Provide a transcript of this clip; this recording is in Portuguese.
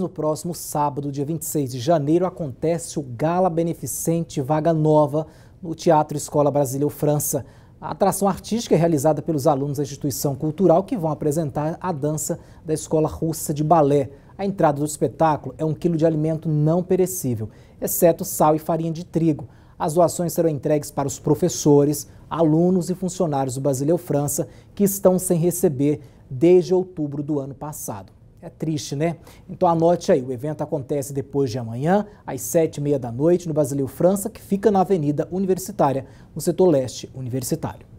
no próximo sábado, dia 26 de janeiro, acontece o Gala Beneficente Vaga Nova no Teatro Escola Brasília França. A atração artística é realizada pelos alunos da instituição cultural que vão apresentar a dança da Escola Russa de Balé. A entrada do espetáculo é um quilo de alimento não perecível, exceto sal e farinha de trigo. As doações serão entregues para os professores, alunos e funcionários do Basileu França que estão sem receber desde outubro do ano passado. É triste, né? Então anote aí, o evento acontece depois de amanhã, às sete e meia da noite, no Basileu França, que fica na Avenida Universitária, no setor leste universitário.